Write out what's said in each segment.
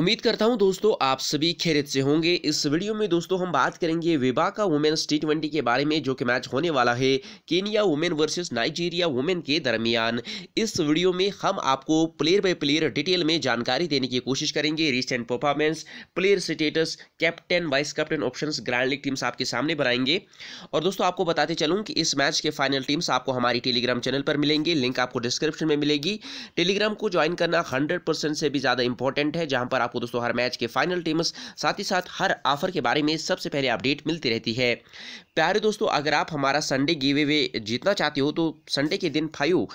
उम्मीद करता हूं दोस्तों आप सभी खेरित से होंगे इस वीडियो में दोस्तों हम बात करेंगे विबा का वुमेन्स टी ट्वेंटी के बारे में जो कि मैच होने वाला है Kenya women versus Nigeria women के दरमियान इस वीडियो में हम आपको प्लेयर बाय प्लेयर डिटेल में जानकारी देने की कोशिश करेंगे recent performance player status captain vice captain option grand league teams आपके सामने बनाएंगे और दोस्तों आपको बताते चलूँ कि इस मैच के फाइनल टीम्स आपको हमारी टेलीग्राम चैनल पर मिलेंगे लिंक आपको डिस्क्रिप्शन में मिलेगी टेलीग्राम को ज्वाइन करना हंड्रेड से भी ज़्यादा इंपॉर्टेंट है जहाँ पर आपको दोस्तों हर मैच के फाइनल टीम्स साथ ही साथ हर ऑफर के बारे में सबसे पहले अपडेट मिलती रहती है प्यारे दोस्तों अगर आप हमारा संडे गिवे वे जीतना चाहते हो तो संडे के दिन फाइव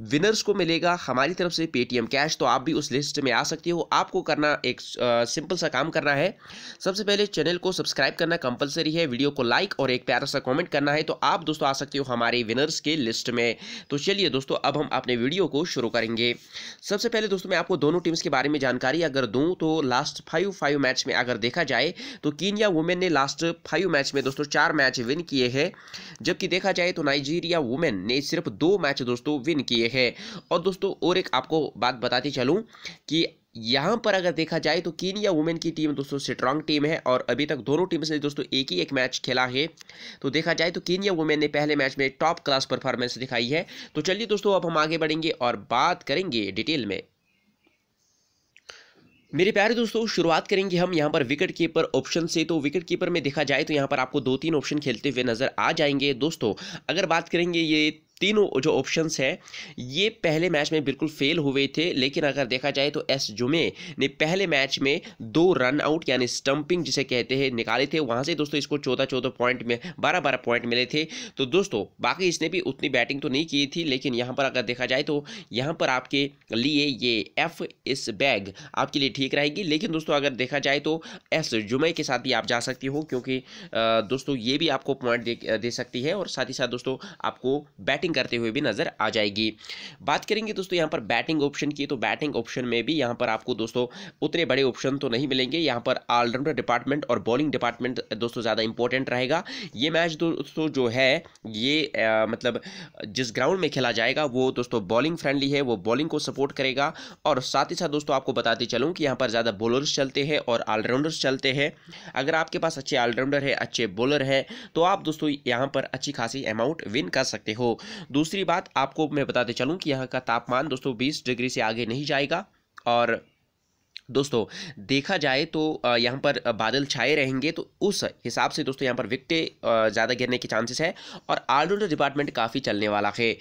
विनर्स को मिलेगा हमारी तरफ से पेटीएम कैश तो आप भी उस लिस्ट में आ सकते हो आपको करना एक आ, सिंपल सा काम करना है सबसे पहले चैनल को सब्सक्राइब करना कंपलसरी है वीडियो को लाइक और एक प्यारा सा कमेंट करना है तो आप दोस्तों आ सकते हो हमारे विनर्स के लिस्ट में तो चलिए दोस्तों अब हम अपने वीडियो को शुरू करेंगे सबसे पहले दोस्तों मैं आपको दोनों टीम्स के बारे में जानकारी अगर दूँ तो लास्ट फाइव फाइव मैच में अगर देखा जाए तो कीनिया वुमेन ने लास्ट फाइव मैच में दोस्तों चार मैच विन किए हैं जबकि देखा जाए तो नाइजीरिया वुमेन ने सिर्फ दो मैच दोस्तों विन किए है और दोस्तों और एक आपको बात बताते चलूँ कि यहाँ पर अगर देखा जाए तो कीनिया वुमेन की टीम दोस्तों स्ट्रांग टीम है और अभी तक दोनों टीम्स ने दोस्तों एक ही एक मैच खेला है तो देखा जाए तो कीनिया वुमेन ने पहले मैच में टॉप क्लास परफॉर्मेंस दिखाई है तो चलिए दोस्तों अब हम आगे बढ़ेंगे और बात करेंगे डिटेल में मेरे प्यारे दोस्तों शुरुआत करेंगे हम यहाँ पर विकेट कीपर ऑप्शन से तो विकेट कीपर में देखा जाए तो यहाँ पर आपको दो तीन ऑप्शन खेलते हुए नजर आ जाएंगे दोस्तों अगर बात करेंगे ये तीनों जो ऑप्शंस हैं ये पहले मैच में बिल्कुल फेल हुए थे लेकिन अगर देखा जाए तो एस जुमे ने पहले मैच में दो रन आउट यानी स्टंपिंग जिसे कहते हैं निकाले थे वहाँ से दोस्तों इसको चौदह चौदह पॉइंट में बारह बारह पॉइंट मिले थे तो दोस्तों बाकी इसने भी उतनी बैटिंग तो नहीं की थी लेकिन यहाँ पर अगर देखा जाए तो यहाँ पर आपके लिए ये एफ इस बैग आपके लिए ठीक रहेगी लेकिन दोस्तों अगर देखा जाए तो एस जुमे के साथ भी आप जा सकती हो क्योंकि दोस्तों ये भी आपको पॉइंट दे सकती है और साथ ही साथ दोस्तों आपको बैटिंग बॉलिंग करते हुए भी नजर आ जाएगी बात करेंगे दोस्तों यहाँ पर बैटिंग ऑप्शन की तो बैटिंग ऑप्शन में भी यहाँ पर आपको दोस्तों उतने बड़े ऑप्शन तो नहीं मिलेंगे यहाँ पर ऑलराउंडर डिपार्टमेंट और बॉलिंग डिपार्टमेंट दोस्तों ज़्यादा इंपॉर्टेंट रहेगा ये मैच दोस्तों जो है ये आ, मतलब जिस ग्राउंड में खेला जाएगा वो दोस्तों बॉलिंग फ्रेंडली है वो बॉलिंग को सपोर्ट करेगा और साथ ही साथ दोस्तों आपको बताते चलूँ कि यहाँ पर ज़्यादा बॉलर्स चलते हैं और ऑलराउंडर्स चलते हैं अगर आपके पास अच्छे ऑलराउंडर है अच्छे बॉलर हैं तो आप दोस्तों यहाँ पर अच्छी खासी अमाउंट विन कर सकते हो दूसरी बात आपको मैं बताते चलूँ कि यहाँ का तापमान दोस्तों बीस डिग्री से आगे नहीं जाएगा और दोस्तों देखा जाए तो यहाँ पर बादल छाए रहेंगे तो उस हिसाब से दोस्तों यहाँ पर विकटे ज़्यादा गिरने के चांसेस है और आर्डोडर डिपार्टमेंट काफ़ी चलने वाला है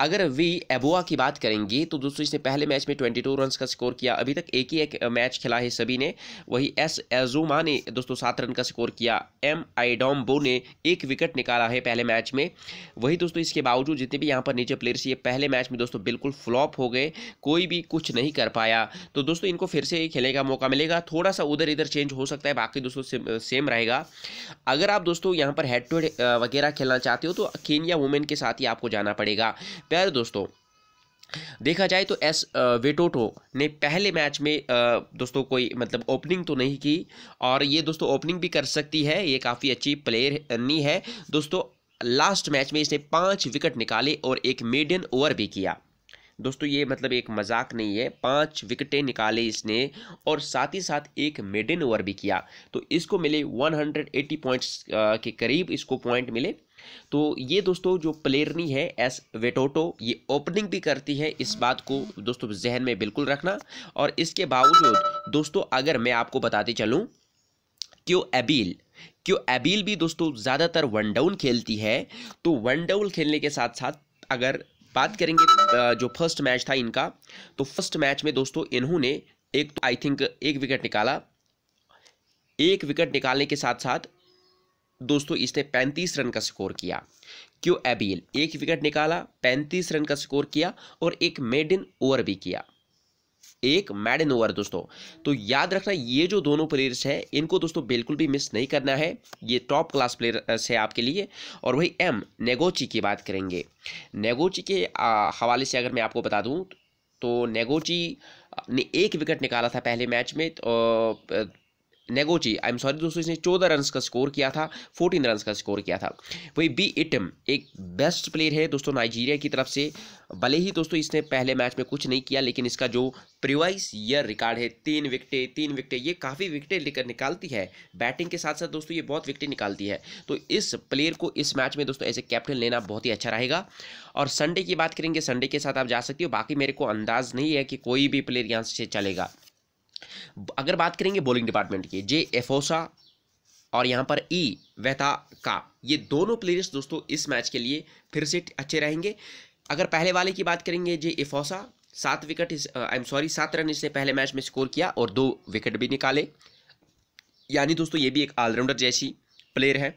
अगर वी एबोआ की बात करेंगे तो दोस्तों इसने पहले मैच में 22 रन का स्कोर किया अभी तक एक ही एक मैच खेला है सभी ने वही एस एजुमा ने दोस्तों सात रन का स्कोर किया एम आईडोम्बो ने एक विकेट निकाला है पहले मैच में वही दोस्तों इसके बावजूद जितने भी यहाँ पर नीचे प्लेयर्स ये पहले मैच में दोस्तों बिल्कुल फ्लॉप हो गए कोई भी कुछ नहीं कर पाया तो दोस्तों इनको फिर से खेलने का मौका मिलेगा थोड़ा सा उधर इधर चेंज हो सकता है बाकी दोस्तों सेम रहेगा अगर आप दोस्तों यहाँ पर हेड टू हेड वगैरह खेलना चाहते हो तो केनिया वुमेन के साथ ही आपको जाना पड़ेगा प्यारे दोस्तों देखा जाए तो एस वेटोटो ने पहले मैच में दोस्तों कोई मतलब ओपनिंग तो नहीं की और ये दोस्तों ओपनिंग भी कर सकती है ये काफ़ी अच्छी प्लेयर नहीं है दोस्तों लास्ट मैच में इसने पाँच विकेट निकाले और एक मीडियन ओवर भी किया दोस्तों ये मतलब एक मजाक नहीं है पांच विकेटें निकाले इसने और साथ ही साथ एक मिडन ओवर भी किया तो इसको मिले 180 पॉइंट्स के करीब इसको पॉइंट मिले तो ये दोस्तों जो प्लेयरनी है एस वेटोटो ये ओपनिंग भी करती है इस बात को दोस्तों जहन में बिल्कुल रखना और इसके बावजूद दोस्तों अगर मैं आपको बताते चलूँ क्यों एबील क्यों एबील भी दोस्तों ज़्यादातर वन डाउन खेलती है तो वन डाउन खेलने के साथ साथ अगर बात करेंगे जो फर्स्ट मैच था इनका तो फर्स्ट मैच में दोस्तों इन्होंने एक आई थिंक एक विकेट निकाला एक विकेट निकालने के साथ साथ दोस्तों इसने 35 रन का स्कोर किया क्यों एबील एक विकेट निकाला 35 रन का स्कोर किया और एक इन ओवर भी किया एक मैडन ओवर दोस्तों तो याद रखना ये जो दोनों प्लेयर्स हैं इनको दोस्तों बिल्कुल भी मिस नहीं करना है ये टॉप क्लास प्लेयर है आपके लिए और वही एम नेगोची की बात करेंगे नेगोची के हवाले से अगर मैं आपको बता दूं तो नेगोची ने एक विकेट निकाला था पहले मैच में तो नेगोची आई एम सॉरी दोस्तों इसने चौदह रन का स्कोर किया था फोर्टीन रन का स्कोर किया था वही बी इटम एक बेस्ट प्लेयर है दोस्तों नाइजीरिया की तरफ से भले ही दोस्तों इसने पहले मैच में कुछ नहीं किया लेकिन इसका जो प्रिवाइस ईयर रिकॉर्ड है तीन विकटें तीन विकटें ये काफ़ी विकटें लेकर निकालती है बैटिंग के साथ साथ दोस्तों ये बहुत विकटें निकालती है तो इस प्लेयर को इस मैच में दोस्तों ऐसे कैप्टन लेना बहुत ही अच्छा रहेगा और संडे की बात करेंगे संडे के साथ आप जा सकते हो बाकी मेरे को अंदाज़ नहीं है कि कोई भी प्लेयर यहाँ से चलेगा अगर बात करेंगे बॉलिंग डिपार्टमेंट की जे एफोसा और यहाँ पर ई वेता का ये दोनों प्लेयर्स दोस्तों इस मैच के लिए फिर से अच्छे रहेंगे अगर पहले वाले की बात करेंगे जे एफोसा सात विकेट आई एम सॉरी सात रन इसने पहले मैच में स्कोर किया और दो विकेट भी निकाले यानी दोस्तों ये भी एक ऑलराउंडर जैसी प्लेयर है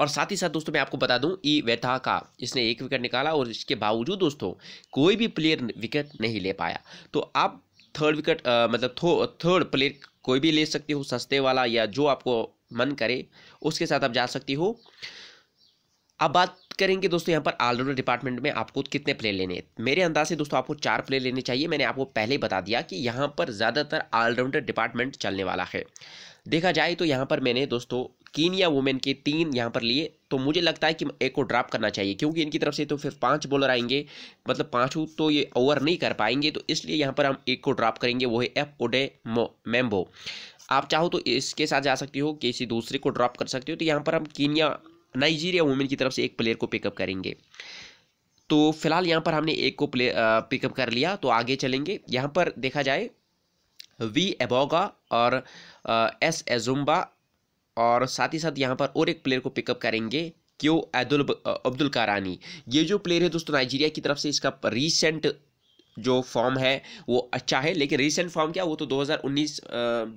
और साथ ही साथ दोस्तों मैं आपको बता दूं ई वेथा का इसने एक विकेट निकाला और इसके बावजूद दोस्तों कोई भी प्लेयर विकेट नहीं ले पाया तो आप थर्ड विकेट uh, मतलब थर्ड प्लेयर कोई भी ले सकती हो सस्ते वाला या जो आपको मन करे उसके साथ आप जा सकती हो अब बात करेंगे दोस्तों यहाँ पर ऑलराउंडर डिपार्टमेंट में आपको कितने प्लेयर लेने मेरे अंदाज से दोस्तों आपको चार प्लेयर लेने चाहिए मैंने आपको पहले ही बता दिया कि यहाँ पर ज़्यादातर ऑलराउंडर डिपार्टमेंट चलने वाला है देखा जाए तो यहाँ पर मैंने दोस्तों कीनिया वुमेन के तीन यहाँ पर लिए तो मुझे लगता है कि एक को ड्रॉप करना चाहिए क्योंकि इनकी तरफ से तो फिर पांच बॉलर आएंगे मतलब पांचों तो ये ओवर नहीं कर पाएंगे तो इसलिए यहाँ पर हम एक को ड्रॉप करेंगे वो है एफ ओडे मेम्बो आप चाहो तो इसके साथ जा सकते हो किसी दूसरे को ड्रॉप कर सकते हो तो यहाँ पर हम कीनिया नाइजीरिया वुमेन की तरफ से एक प्लेयर को पिकअप करेंगे तो फिलहाल यहाँ पर हमने एक को प्ले पिकअप कर लिया तो आगे चलेंगे यहाँ पर देखा जाए वी एबोगा और एस एजुम्बा और साथ ही साथ यहाँ पर और एक प्लेयर को पिकअप करेंगे क्यो एदुल अब्दुल कारानी ये जो प्लेयर है दोस्तों नाइजीरिया की तरफ से इसका रिसेंट जो फॉर्म है वो अच्छा है लेकिन रिसेंट फॉर्म क्या वो तो 2019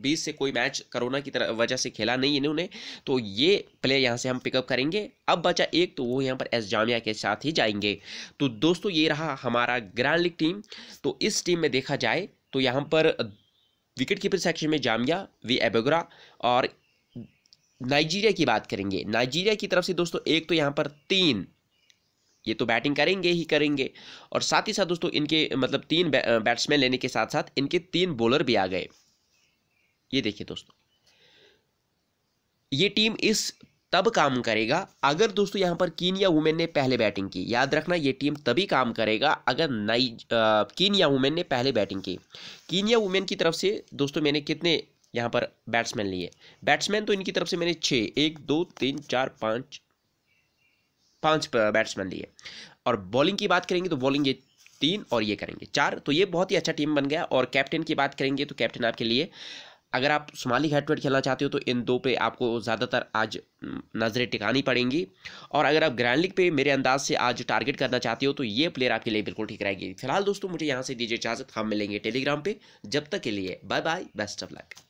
20 से कोई मैच कोरोना की तरह वजह से खेला नहीं है इन्होंने तो ये प्लेयर यहाँ से हम पिकअप करेंगे अब बचा एक तो वो यहाँ पर एस जामिया के साथ ही जाएंगे तो दोस्तों ये रहा हमारा ग्रैंड लीग टीम तो इस टीम में देखा जाए तो यहाँ पर विकेट कीपर सेक्शन में जामिया वी एबोगरा और नाइजीरिया की बात करेंगे नाइजीरिया की तरफ से दोस्तों एक तो यहाँ पर तीन ये तो बैटिंग करेंगे ही करेंगे और साथ ही साथ दोस्तों इनके मतलब तीन बैट्समैन लेने के साथ साथ इनके तीन बॉलर भी आ गए ये देखिए दोस्तों ये टीम इस तब काम करेगा अगर दोस्तों यहाँ पर कीन या वुमेन ने पहले बैटिंग की याद रखना ये टीम तभी काम करेगा अगर नई कीन या वुमेन ने पहले बैटिंग की कीन या वुमेन की तरफ से दोस्तों मैंने कितने यहाँ पर बैट्समैन लिए बैट्समैन तो इनकी तरफ से मैंने छः एक दो तीन चार पाँच पाँच बैट्समैन लिए और बॉलिंग की बात करेंगे तो बॉलिंग ये तीन और ये करेंगे चार तो ये बहुत ही अच्छा टीम बन गया और कैप्टन की बात करेंगे तो कैप्टन आपके लिए अगर आप सोमाली हेडवेट खेलना चाहते हो तो इन दो पे आपको ज़्यादातर आज नज़रें टिकानी पड़ेंगी और अगर आप ग्रैंड लीग पे मेरे अंदाज से आज टारगेट करना चाहते हो तो ये प्लेयर आपके लिए बिल्कुल ठीक रहेगी फिलहाल दोस्तों मुझे यहाँ से दीजिए इजाज़त हम मिलेंगे टेलीग्राम पे जब तक के लिए bye bye best of luck